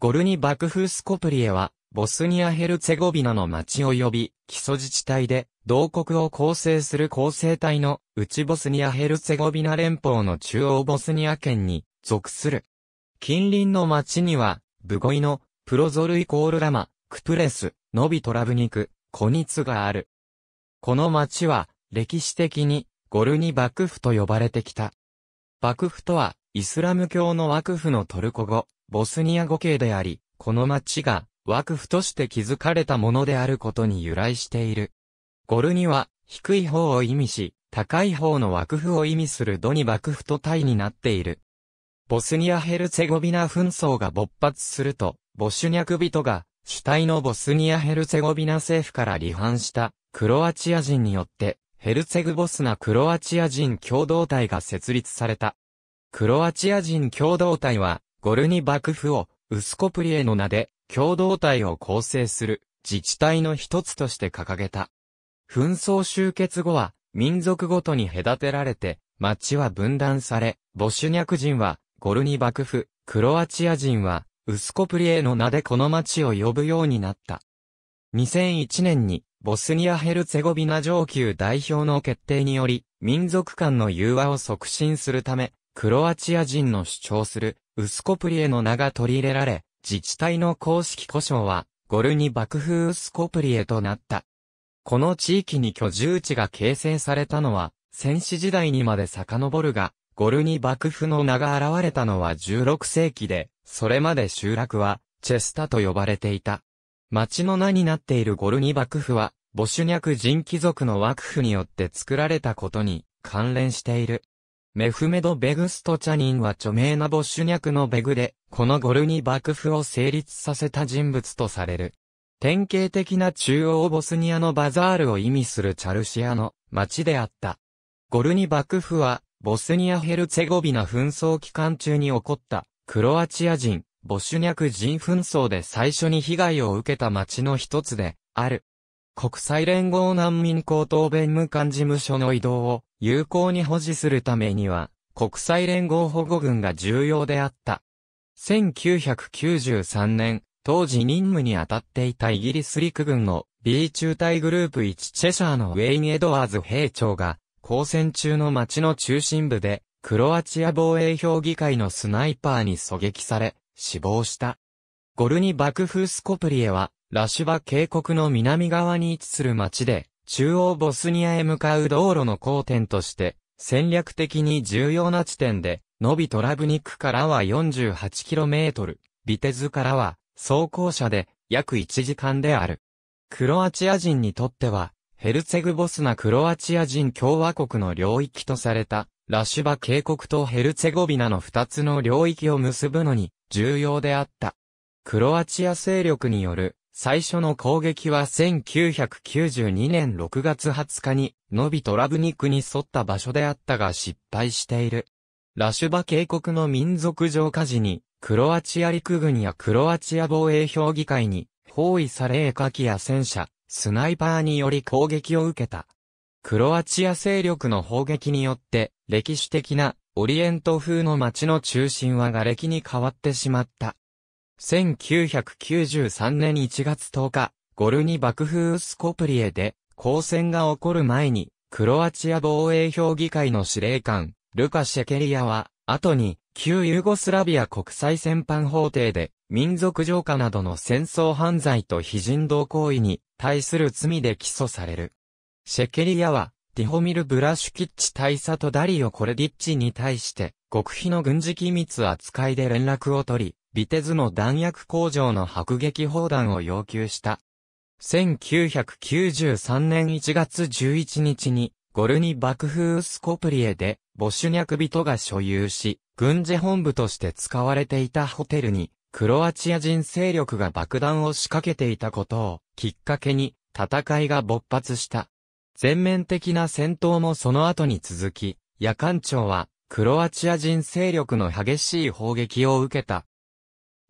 ゴルニバクフスコプリエは、ボスニア・ヘルツェゴビナの町及び、基礎自治体で、同国を構成する構成体の、内ボスニア・ヘルツェゴビナ連邦の中央ボスニア県に、属する。近隣の町には、ブゴイの、プロゾルイコールラマ、クプレス、ノビトラブニク、コニツがある。この町は、歴史的に、ゴルニバクフと呼ばれてきた。バクフとは、イスラム教のワクフのトルコ語、ボスニア語系であり、この町が、枠府として築かれたものであることに由来している。ゴルには、低い方を意味し、高い方の枠府を意味するドニ幕府と対になっている。ボスニア・ヘルツェゴビナ紛争が勃発すると、ボシュニャク人が主体のボスニア・ヘルツェゴビナ政府から離反したクロアチア人によって、ヘルツェグボスナクロアチア人共同体が設立された。クロアチア人共同体は、ゴルニ幕府を、ウスコプリエの名で、共同体を構成する、自治体の一つとして掲げた。紛争終結後は、民族ごとに隔てられて、町は分断され、ボシュニャク人は、ゴルニ幕府、クロアチア人は、ウスコプリエの名でこの町を呼ぶようになった。2001年に、ボスニア・ヘルツェゴビナ上級代表の決定により、民族間の融和を促進するため、クロアチア人の主張する薄コプリエの名が取り入れられ、自治体の公式故障は、ゴルニ爆ウ薄コプリエとなった。この地域に居住地が形成されたのは、戦死時代にまで遡るが、ゴルニ幕府の名が現れたのは16世紀で、それまで集落は、チェスタと呼ばれていた。町の名になっているゴルニ幕府は、ボシュニャク人貴族の幕府によって作られたことに関連している。メフメド・ベグストチャニンは著名なボシュニャクのベグで、このゴルに幕府を成立させた人物とされる。典型的な中央ボスニアのバザールを意味するチャルシアの町であった。ゴルニ幕府は、ボスニア・ヘルツェゴビナ紛争期間中に起こった、クロアチア人、ボシュニャク人紛争で最初に被害を受けた町の一つで、ある。国際連合難民高等弁務官事務所の移動を有効に保持するためには、国際連合保護軍が重要であった。1993年、当時任務に当たっていたイギリス陸軍の B 中隊グループ1チェシャーのウェイン・エドワーズ兵長が、交戦中の町の中心部で、クロアチア防衛評議会のスナイパーに狙撃され、死亡した。ゴルニバクフスコプリエは、ラシュバ渓谷の南側に位置する町で、中央ボスニアへ向かう道路の交点として、戦略的に重要な地点で、ノビトラブニックからは 48km、ビテズからは、走行車で約1時間である。クロアチア人にとっては、ヘルツェグボスナクロアチア人共和国の領域とされた、ラシュバ渓谷とヘルツェゴビナの2つの領域を結ぶのに、重要であった。クロアチア勢力による最初の攻撃は1992年6月20日に、ノビトラブニクに沿った場所であったが失敗している。ラシュバ渓谷の民族浄化時に、クロアチア陸軍やクロアチア防衛評議会に、包囲され絵描きや戦車、スナイパーにより攻撃を受けた。クロアチア勢力の砲撃によって、歴史的なオリエント風の街の中心は瓦礫に変わってしまった。1993年1月10日、ゴルニ爆風ウスコプリエで、交戦が起こる前に、クロアチア防衛評議会の司令官、ルカ・シェケリアは、後に、旧ユーゴスラビア国際戦犯法廷で、民族浄化などの戦争犯罪と非人道行為に対する罪で起訴される。シェケリアは、ティホミル・ブラシュキッチ大佐とダリオ・コレディッチに対して、極秘の軍事機密扱いで連絡を取り、ビテズの弾薬工場の迫撃砲弾を要求した。1993年1月11日に、ゴルニ爆風スコプリエで、ボシュニャク人が所有し、軍事本部として使われていたホテルに、クロアチア人勢力が爆弾を仕掛けていたことを、きっかけに、戦いが勃発した。全面的な戦闘もその後に続き、夜間庁は、クロアチア人勢力の激しい砲撃を受けた。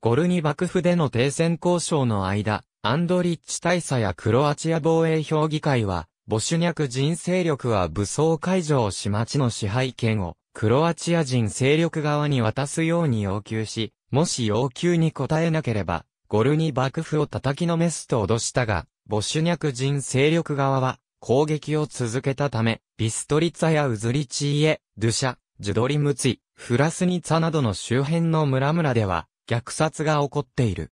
ゴルニ幕府での停戦交渉の間、アンドリッチ大佐やクロアチア防衛評議会は、ボシュニャク人勢力は武装解除をし町の支配権を、クロアチア人勢力側に渡すように要求し、もし要求に応えなければ、ゴルニ幕府を叩きのめすと脅したが、ボシュニャク人勢力側は、攻撃を続けたため、ビストリツァやウズリチーエ、ドゥシャ、ジュドリムツィ、フラスニツァなどの周辺の村々では、虐殺が起こっている。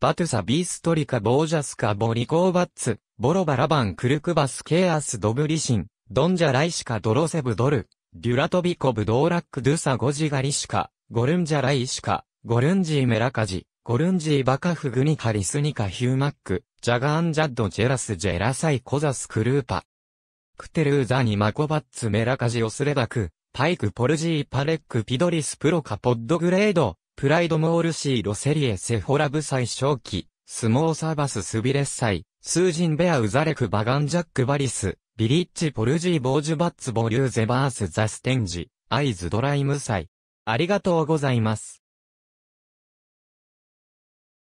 バトゥサビーストリカボージャスカボリコーバッツ、ボロバラバンクルクバスケアスドブリシン、ドンジャライシカドロセブドル、デュラトビコブドーラックドゥサゴジガリシカ、ゴルンジャライシカ、ゴルンジーメラカジ、ゴルンジーバカフグニカリスニカヒューマック、ジャガーンジャッドジェラスジェラサイコザスクルーパ。クテルーザニマコバッツメラカジオスレバク、パイクポルジーパレックピドリスプロカポッドグレード、プライドモールシーロセリエセホラブ祭正期、スモーサーバススビレッサイ、スージンベアウザレクバガンジャックバリス、ビリッジポルジーボージュバッツボリューゼバースザステンジ、アイズドライム祭。ありがとうございます。